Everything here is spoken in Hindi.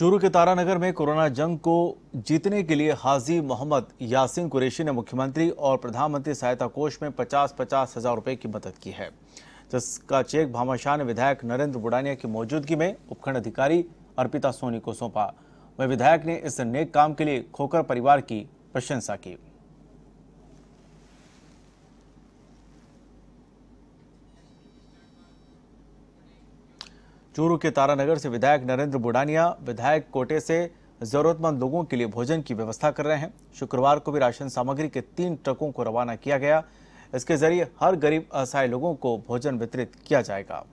चूरू के तारानगर में कोरोना जंग को जीतने के लिए हाजी मोहम्मद यासिन कुरैशी ने मुख्यमंत्री और प्रधानमंत्री सहायता कोष में पचास पचास हजार रुपये की मदद की है जिसका चेक भामाशाह ने विधायक नरेंद्र बुडानिया की मौजूदगी में उपखंड अधिकारी अर्पिता सोनी को सौंपा वह विधायक ने इस नेक काम के लिए खोकर परिवार की प्रशंसा की चूरू के तारानगर से विधायक नरेंद्र बुडानिया विधायक कोटे से जरूरतमंद लोगों के लिए भोजन की व्यवस्था कर रहे हैं शुक्रवार को भी राशन सामग्री के तीन ट्रकों को रवाना किया गया इसके जरिए हर गरीब असहाय लोगों को भोजन वितरित किया जाएगा